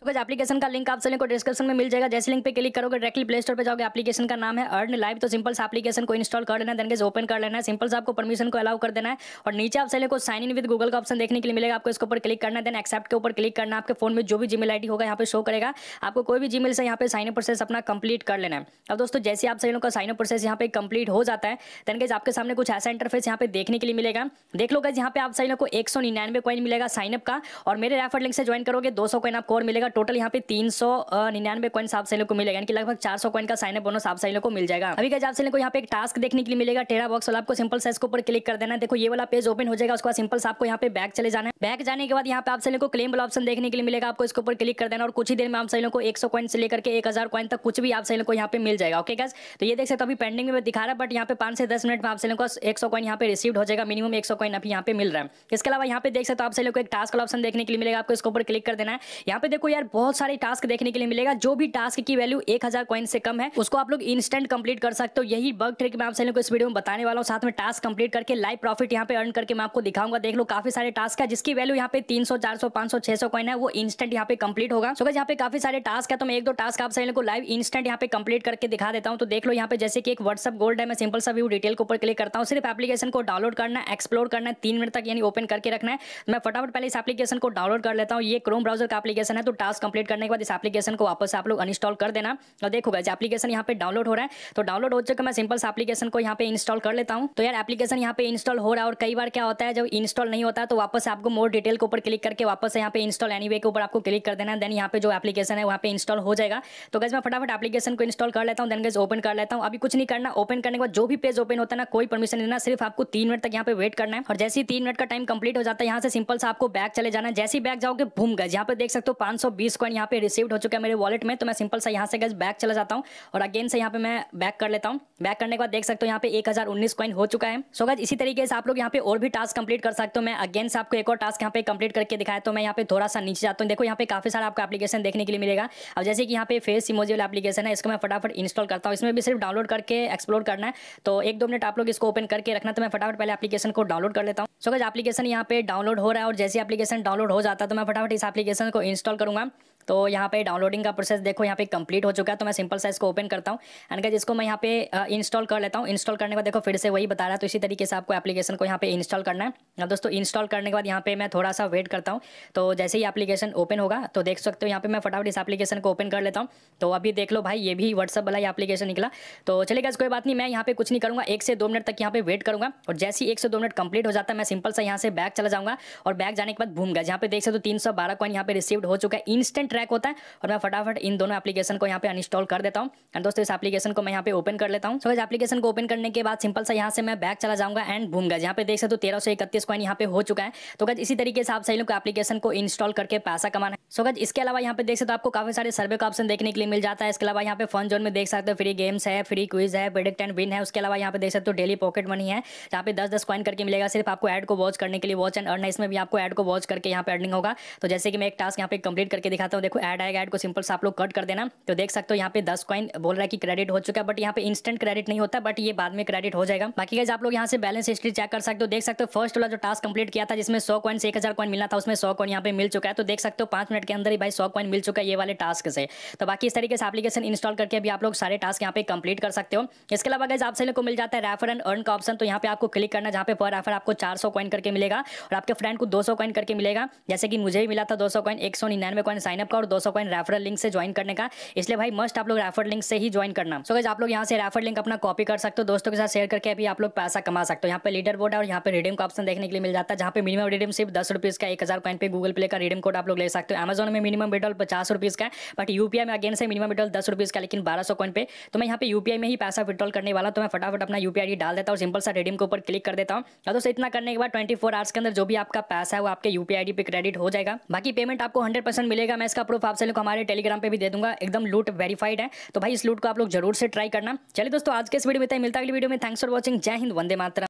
तो बस एप्लीकेशन का लिंक आप सभी को डिस्क्रिप्शन में मिल जाएगा जैसे लिंक पे क्लिक करोगे डायरेक्टली प्ले स्टोर पर जाओगे एप्लीकेशन का नाम है अर्न लाइव तो सिंपल से एप्लीकेशन को इंस्टॉल कर लेना देंगे ओपन कर लेना है सिंपल से आपको परमिशन को अलाउ कर देना है और नीचे आप सभी को साइन इन विद गूगल का ऑप्शन देखने के लिए मिलेगा आपको इसके ऊपर क्लिक करना है देन एक्सेप्ट के ऊपर क्लिक करना आपके फोन में जो भी जी आई होगा यहाँ पर शो करेगा आपको कोई भी जी से यहाँ पे साइन प्रोसेस अपना कंप्लीट कर लेना है अब दोस्तों जैसे आप सभी लोग का साइन प्रोसेस यहाँ पे कंप्लीट हो जाता है देन गाइज आपके सामने कुछ ऐसा इंटरफेस यहाँ पे देखने के लिए मिलेगा देख लो गाइज यहाँ पे आप सही लोग को एक सौ निन्यानवे कॉइन मिलेगा साइनअप का और मेरे रेफर लिंक से ज्वाइन करोगे दो सौ कॉइन आपको और मिलेगा मिलेगा टोटल यहाँ पे तीन सौ निन्यानवे कॉइन आप सभी लोग को मिलेगा यानी कि लगभग चार सौ कॉइन का साइन बोनस आप सभी लोग को मिल जाएगा अभी आप सभी को यहाँ पे एक टास्क देखने के लिए मिलेगा टेरा बॉक्स वाला आपको सिंपल साइज के ऊपर क्लिक कर देना देखो ये वाला पेज ओपन हो जाएगा उसका सिंपल आपको यहाँ पे बैक चले जाना है बैक जाने के बाद यहाँ पे आप सभी को क्लेम वाला ऑप्शन देखने के लिए मिलेगा आपको इसके ऊपर क्लिक कर देना और कुछ ही देर में आप सभी लोग को एक सौ कॉइन से लेकर एक हजार कॉइन तक कुछ भी आप सभी को यहाँ पे मिल जाएगा ओके गैस तो ये देख सकते अभी पेंडिंग में दिखा रहा है बट यहाँ पे पांच से दस मिनट में आप सभी को एक सौ कॉइन यहाँ पे रिसीव हो जाएगा मिनिमम एक सौ कॉइन अभी यहाँ पे मिल रहा है इसके अलावा यहाँ पे देख सकते आप सभी को एक टास्क वाला ऑप्शन देखने के लिए मिलेगा आपको इसके ऊपर क्लिक कर देना है यहाँ पे देखो यार बहुत सारे टास्क देखने के लिए मिलेगा जो भी टास्क की वैल्यू एक हजार कॉइन से कम है उसको आप लोग इंस्टेंट कंप्लीट कर सकते हो यही बग ट्रिक मैं आप सभी को इस वीडियो में बताने वाला हूँ साथ में टास्क कंप्लीट करके लाइव प्रॉफिट यहाँ पे अर्न करके मैं आपको दिखाऊंगा देख लो काफी सारे टास्क है जिसकी वैल्यू यहाँ पे तीन सौ चार सौ पांच सौ छह सौ कॉइन है वो इंस्टेंट यहाँ पे कंप्लीट होगा सो यहाँ पे काफी सारे टास्क है तो मैं एक दो टास्क आप सभी को लाइव इंस्टेंट यहाँ पे कंप्लीट करके दिखा देता हूँ तो देख लो यहाँ पे जैसे कि एक व्हाट्सअप गोल्ड है मैं सिंपल सा व्यू डिटेल के ऊपर क्लिक करता हूँ सिर्फ एप्लीकेशन को डाउनलोड करना है एक्सप्लोर करना है तीन मिनट तक यानी ओपन करके रखना है मैं फटाफट पहले इस एप्लीकेशन को डाउनलोड कर लेता हूँ ये क्रोम ब्राउजर का एप्लीकेशन है तो टास्क कंप्लीट करने के बाद इस एप्लीकेशन को वापस आप लोग अनस्टॉल कर देना और देखो गैस एप्लीकेशन यहाँ पे डाउनलोड हो रहा है तो डाउनलोड हो चुके मैं सिंपल से एप्लीकेशन को यहाँ पे इंस्टॉल कर लेता हूँ तो यार एप्लीकेशन यहाँ पे इंस्टॉल हो रहा है और कई बार क्या होता है जब इंस्टॉल नहीं होता तो वापस आपको मोर डिटेल के ऊपर क्लिक करके वापस यहाँ पे इंस्टॉल एनी के ऊपर आपको क्लिक कर देना देन यहाँ पे जो एप्लीकेशन है वहाँ पे इंस्टॉल हो जाएगा तो गैस मैं फटाफट एप्लीकेशन को इंस्टॉल कर लेता हूँ देन गैस ओपन कर लेता हूँ अभी कुछ नहीं करना ओपन करने के बाद जो भी पेज ओपन होता है ना कोई परमिशन देना सिर्फ आपको तीन मिनट तक यहाँ पे वेट करना है और जैसे ही तीन मिनट का टाइम कंप्लीट हो जाता है यहाँ से सिंपल से आपको बैग चले जाना है जैसे ही बैग जाओगे भूम गए यहाँ पे देख सकते हो सौ बीस कॉइन यहाँ पे रिसीव हो चुका है मेरे वॉलेट में तो मैं सिंपल सा यहाँ से गैस बैक चला जाता हूँ और अगेन से यहाँ पे मैं बैक कर लेता हूँ बैक करने के बाद देख सकते हो यहाँ पे एक हज़ार उन्नीस कॉइन हो चुका है सो गैस इसी तरीके से आप लोग यहाँ पे और भी टास्क कंप्लीट कर सकते हो मैं अगेन से आपको एक और टास्क यहाँ पे कंप्लीट करके दिखाया तो मैं यहाँ पे थोड़ा सा नीचे जाता हूँ देखो यहाँ पे काफ़ी सारा आपको एप्लीकेशन देखने के लिए मिलेगा अब जैसे कि यहाँ पे फेस इमोजी वाला एप्लीकेशन है इसको मैं फटाफट इंस्टॉल करता हूँ इसमें भी सिर्फ डाउनलोड करके एक्सप्लोर करना है तो एक दो मिनट आप लोग इसको ओपन करके रखना तो मैं फटाफट पहले एप्लीकेशन को डाउनलोड कर लेता हूँ सो गज एप्लीकेशन यहाँ पे डाउनलोड हो रहा है और जैसे एप्लीकेशन डाउनलोड हो जाता है तो मैं फटाफट इस एप्लीकेशन को इंस्टॉल करूँगा final तो यहाँ पे डाउनलोडिंग का प्रोसेस देखो यहाँ पे कंप्लीट हो चुका है तो मैं सिंपल साइज को ओपन करता हूँ एंड गाइज इसको मैं यहाँ पे इंस्टॉल कर लेता हूँ इंस्टॉल करने के बाद देखो फिर से वही बता रहा है तो इसी तरीके से आपको एप्लीकेशन को यहाँ पे इंस्टॉल करना है दोस्तों इंस्टॉल करने के बाद यहाँ पे मैं थोड़ा सा वेट करता हूँ तो जैसे ही एप्लीकेशन ओपन होगा तो देख सकते हो यहाँ पे मैं फटाफट इस एप्लीकेशन को ओपन कर लेता हूँ तो अभी देख लो भाई ये भी व्हाट्सअप वाला ही एप्लीकेशन निकला तो चलेगा कोई बात नहीं मैं यहाँ पे कुछ नहीं करूँगा एक से दो मिनट तक यहाँ पे वेट करूँगा और जैसे ही एक से दो मिनट कंप्लीट हो जाता है मैं सिंपल सा यहाँ से बैक चला जाऊँगा और बैक जाने के बाद घूम गया जहाँ पे देख सकते हो तीन सौ बारह कॉइन यहाँ पे रिसीव हो चुका है इंस्टेंट ट्रैक होता है और मैं फटाफट इन दोनों एप्लीकेशन को यहाँ पे अनस्टॉल कर देता हूँ एंड दोस्तों इस एप्लीकेशन को मैं यहाँ पे ओपन कर लेता हूँ सो इस एप्लीकेशन को ओपन करने के बाद सिंपल सा यहाँ से मैं बैक चला जाऊंगा एंड घूम गया यहाँ पे देख सकते हो तेरह सौ इकतीस कॉइन यहाँ पे हो चुका है तो गज इसी तरीके से आप सही लोग एप्लीकेशन को इंस्टॉल करके पैसा कमाना सो गज इसके अलावा यहाँ पे देख सकते हो आपको काफी सारे सर्वे का ऑप्शन देखने के लिए मिल जाता है इसके अलावा यहाँ पे फोन जोन में देख सकते हो फ्री गेम्स है फ्री क्विज है प्रोडक्ट एंड विन है उसके अलावा यहाँ पे देख सकते हो डेली पॉकेट मनी है यहाँ पे दस दस कॉइन करके मिलेगा सिर्फ आपको एड को वॉच करने के लिए वॉच एंड अर्न है इसमें भी आपको एड को वॉच करके यहाँ पे अर्निंग होगा तो जैसे कि मैं एक टास्क यहाँ पे कंप्लीट करके दिखाता हूँ देखो ऐड आएगा ऐड को सिंपल से आप लोग कट कर देना तो देख सकते हो यहाँ पे दस कॉइन बोल रहा है कि क्रेडिट हो चुका है बट यहाँ पे इंस्टेंट क्रेडिट नहीं होता बट ये बाद में क्रेडिट हो जाएगा बाकी आप लोग यहाँ से बैलेंस हिस्ट्री चेक कर सकते हो देख सकते हो फर्स्ट वाला जो टास्क कंप्लीट किया था जिसमें सौ कॉइन से एक कॉइन मिला था उसमें सौ कॉइन यहाँ पे मिल चुका है तो देख सकते हो पांच मिनट के अंदर ही भाई सौ कॉइन मिल चुका है ये वाले टास्क से तो बाकी इस तरीके से एप्लीकेशन इंस्टॉल करके भी आप लोग सारे टास्क यहाँ पे कंप्लीट कर सकते हो इसके अलावा अगर आपसे को मिल जाता है रेफर एंड अर्न का ऑप्शन तो यहाँ पे आपको क्लिक करना जहाँ पे पर रेफर आपको चार सौ कॉइन करके मिलेगा और आपके फ्रेंड को दो सौ कॉइन करके मिलेगा जैसे कि मुझे भी मिला था दो सौ कॉइन एक सौ निन्यानवे कॉइन साइनअप का और 200 कॉइन रेफरल लिंक से ज्वाइन करने का इसलिए भाई मस्ट आप लोग रेफरल लिंक से ही ज्वाइन करना सो आप लोग यहाँ से रेफर लिंक अपना कॉपी कर सकते हो दोस्तों के साथ शेयर करके अभी आप लोग पैसा कमा सकते हो यहाँ पे लीडर बोर्ड और यहाँ पे रिडीम का ऑप्शन देखने के लिए मिल जाता है जहाँ पे मिनिमम रिडीम सिर्फ दस रुपीज़ का एक हज़ार कॉइन पे गूगल प्ले का रिडीम कोड आप लोग ले सकते हो अमेजोन में मिनिमम बिडल पचास रुपीज़ का बट यूपीआई में अगेन से मिनिमम बिडल दस रुपीज़ का लेकिन बारह सौ कॉइन पे तो मैं यहाँ पे यूपीआई में ही पैसा विड्रॉल करने वाला तो मैं फटाफट अपना यूपीआई डाल देता हूँ सिंपल सा रिडीम के ऊपर क्लिक कर देता हूँ और दोस्तों इतना करने के बाद ट्वेंटी फोर आवर्स के अंदर जो भी आपका पैसा है वो आपके यूपीआई पे क्रेडिट हो जाएगा बाकी पेमेंट आपको हंड्रेड मिलेगा मैं इसका प्रूफ आप सभी को हमारे टेलीग्राम पे भी दे दूंगा एकदम लूट वेरीफाइड है तो भाई इस लूट को आप लोग जरूर से ट्राई करना चलिए दोस्तों आज के इस वीडियो में मिलता है अगली वीडियो में थैंक्स फॉर वॉचिंग जय हिंद वंदे मातरम